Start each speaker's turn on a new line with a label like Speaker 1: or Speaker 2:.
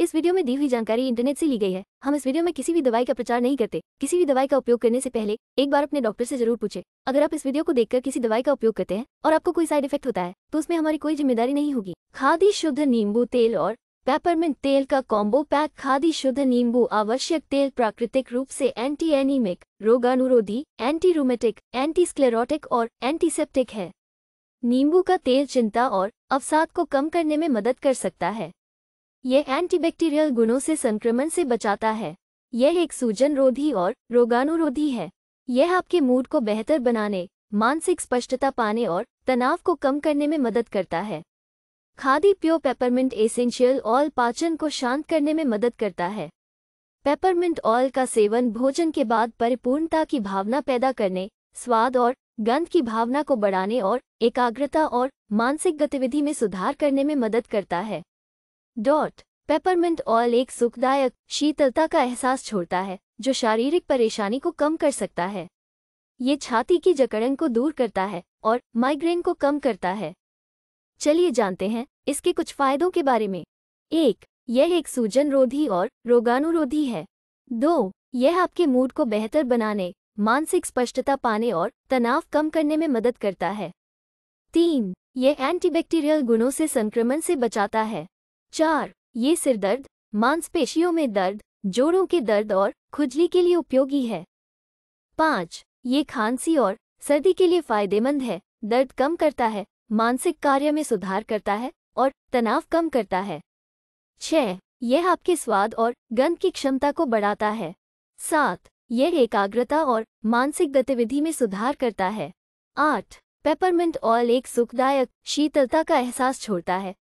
Speaker 1: इस वीडियो में दी हुई जानकारी इंटरनेट से ली गई है हम इस वीडियो में किसी भी दवाई का प्रचार नहीं करते किसी भी दवाई का उपयोग करने से पहले एक बार अपने डॉक्टर से जरूर पूछे अगर आप इस वीडियो को देखकर किसी दवाई का उपयोग करते हैं और आपको कोई साइड इफेक्ट होता है तो उसमें हमारी कोई जिम्मेदारी नहीं होगी खादी शुद्ध नींबू तेल और पेपरमेंट तेल का कॉम्बो पैक खादी शुद्ध नींबू आवश्यक तेल प्राकृतिक रूप से एंटी एनीमिक रोगानुरोधी एंटी रोमेटिक एंटी स्क्लेरोटिक और एंटीसेप्टिक है नींबू का तेल चिंता और अवसाद को कम करने में मदद कर सकता है यह एंटीबैक्टीरियल गुणों से संक्रमण से बचाता है यह एक सूजन रोधी और रोगानुरोधी है यह आपके मूड को बेहतर बनाने मानसिक स्पष्टता पाने और तनाव को कम करने में मदद करता है Khadi pure peppermint essential oil पाचन को शांत करने में मदद करता है पेपरमिंट ऑयल का सेवन भोजन के बाद परिपूर्णता की भावना पैदा करने स्वाद और गंध की भावना को बढ़ाने और एकाग्रता और मानसिक गतिविधि में सुधार करने में मदद करता है डॉट पेपरमिंट ऑयल एक सुखदायक शीतलता का एहसास छोड़ता है जो शारीरिक परेशानी को कम कर सकता है ये छाती की जकड़न को दूर करता है और माइग्रेन को कम करता है चलिए जानते हैं इसके कुछ फायदों के बारे में एक यह एक सूजन रोधी और रोगानुरोधी है दो यह आपके मूड को बेहतर बनाने मानसिक स्पष्टता पाने और तनाव कम करने में मदद करता है तीन यह एंटीबैक्टीरियल गुणों से संक्रमण से बचाता है चार ये सिरदर्द मांसपेशियों में दर्द जोड़ों के दर्द और खुजली के लिए उपयोगी है पाँच ये खांसी और सर्दी के लिए फायदेमंद है दर्द कम करता है मानसिक कार्य में सुधार करता है और तनाव कम करता है छह यह आपके स्वाद और गंध की क्षमता को बढ़ाता है सात यह एकाग्रता और मानसिक गतिविधि में सुधार करता है आठ पेपरमिंट ऑयल एक सुखदायक शीतलता का एहसास छोड़ता है